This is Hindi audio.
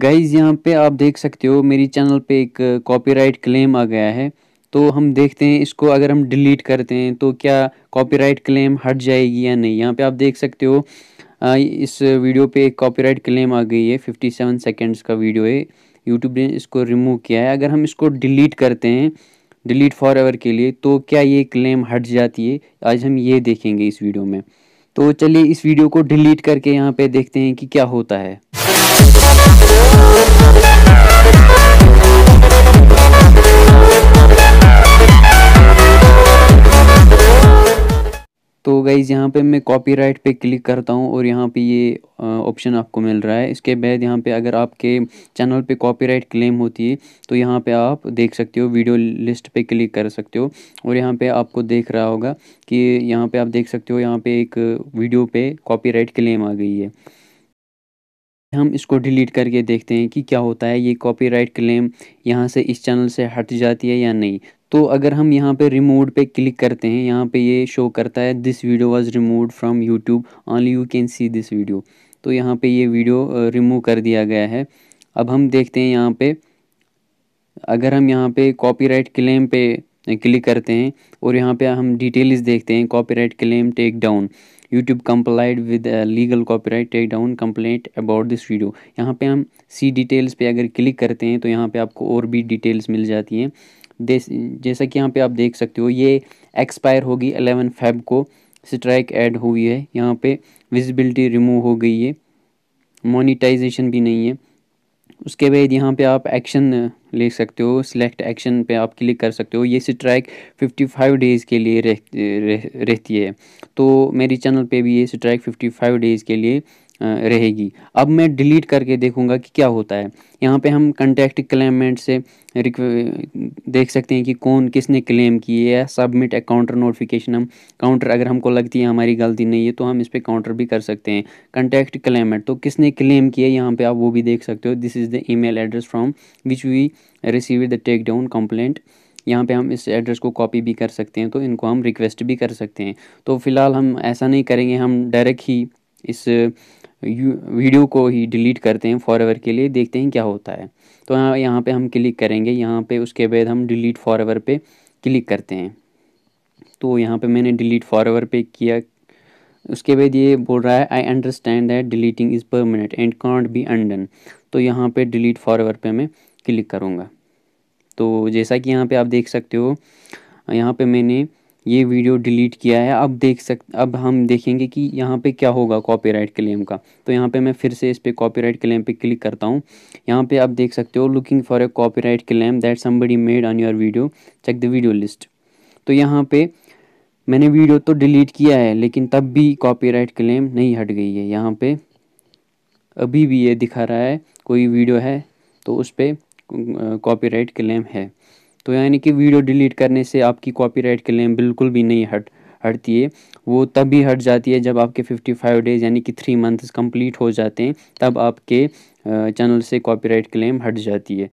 गाइज यहाँ पे आप देख सकते हो मेरी चैनल पे एक कॉपीराइट uh, क्लेम आ गया है तो हम देखते हैं इसको अगर हम डिलीट करते हैं तो क्या कॉपीराइट क्लेम हट जाएगी या नहीं यहाँ पे आप देख सकते हो इस वीडियो पे एक कॉपीराइट क्लेम आ गई है 57 सेकेंड्स का वीडियो है यूट्यूब ने इसको रिमूव किया है अगर हम इसको डिलीट करते हैं डिलीट फॉर एवर के लिए तो क्या ये क्लेम हट जाती है आज हम ये देखेंगे इस वीडियो में तो चलिए इस वीडियो को डिलीट करके यहाँ पे देखते हैं कि क्या होता है गाइज़ यहाँ पे मैं कॉपीराइट पे क्लिक करता हूँ और यहाँ पे ये ऑप्शन आपको मिल रहा है इसके बाद यहाँ पे अगर आपके चैनल पे कॉपीराइट क्लेम होती है तो यहाँ पे आप देख सकते हो वीडियो लिस्ट पे क्लिक कर सकते हो और यहाँ पे आपको देख रहा होगा कि यहाँ पे आप देख सकते हो यहाँ पे एक वीडियो पे कॉपी क्लेम आ गई है हम इसको डिलीट करके देखते हैं कि क्या होता है ये कॉपीराइट क्लेम यहाँ से इस चैनल से हट जाती है या नहीं तो अगर हम यहाँ पे रिमूव पे क्लिक करते हैं यहाँ पे ये शो करता है this video was remove from YouTube only you can see this video तो यहाँ पे ये वीडियो रिमूव कर दिया गया है अब हम देखते हैं यहाँ पे अगर हम यहाँ पे कॉपीराइट क्लेम पे क्लिक करते हैं और यहाँ पे हम डिटेल्स देखते हैं copyright claim take down YouTube complied with legal copyright take down complaint about this video यहाँ पे हम सी डिटेल्स पे अगर क्लिक करते हैं तो यहाँ पे आपको और भी डिटेल्स मिल जाती हैं जैसा कि यहाँ पे आप देख सकते हो ये एक्सपायर होगी अलेवन फेब को स्ट्राइक ऐड हुई है यहाँ पे विजिबिलिटी रिमूव हो गई है मोनिटाइजेशन भी नहीं है उसके बाद यहाँ पे आप एक्शन ले सकते हो सिलेक्ट एक्शन पे आप क्लिक कर सकते हो ये स्ट्राइक 55 डेज़ के लिए रह, रह, रहती है तो मेरी चैनल पे भी ये स्ट्राइक 55 डेज़ के लिए रहेगी अब मैं डिलीट करके देखूंगा कि क्या होता है यहाँ पे हम कंटेक्ट क्लेमेंट से देख सकते हैं कि कौन किसने क्लेम किए है सबमिट काउंटर नोटिफिकेशन हम काउंटर अगर हमको लगती है हमारी गलती नहीं है तो हम इस पर काउंटर भी कर सकते हैं कंटेक्ट क्लेमेंट तो किसने क्लेम किया यहाँ पे आप वो भी देख सकते हो this is the e address from which we receive the take down complaint यहाँ पे हम इस एड्रेस को कॉपी भी कर सकते हैं तो इनको हम रिक्वेस्ट भी कर सकते हैं तो फ़िलहाल हम ऐसा नहीं करेंगे हम डायरेक्ट ही इस वीडियो को ही डिलीट करते हैं फॉर के लिए देखते हैं क्या होता है तो यहाँ पे हम क्लिक करेंगे यहाँ पे उसके बाद हम डिलीट फॉर पे क्लिक करते हैं तो यहाँ पे मैंने डिलीट फॉर पे किया उसके बाद ये बोल रहा है I understand that deleting is permanent and can't be undone तो यहाँ पे डिलीट फॉरएवर पे मैं क्लिक करूँगा तो जैसा कि यहाँ पे आप देख सकते हो यहाँ पे मैंने ये वीडियो डिलीट किया है अब देख सक अब हम देखेंगे कि यहाँ पे क्या होगा कॉपीराइट क्लेम का तो यहाँ पे मैं फिर से इस पर कॉपीराइट क्लेम पे क्लिक करता हूँ यहाँ पे आप देख सकते हो looking for a copyright claim that somebody made on your video check the video list तो यहाँ पे मैंने वीडियो तो डिलीट किया है लेकिन तब भी राइट क्लेम नहीं हट गई है यहाँ पे अभी भी ये दिखा रहा है कोई वीडियो है तो उस पर राइट क्लेम है तो यानी कि वीडियो डिलीट करने से आपकी कॉपीराइट क्लेम बिल्कुल भी नहीं हट हटती है वो तभी हट जाती है जब आपके 55 डेज़ यानी कि थ्री मंथ्स कंप्लीट हो जाते हैं तब आपके चैनल से कॉपीराइट क्लेम हट जाती है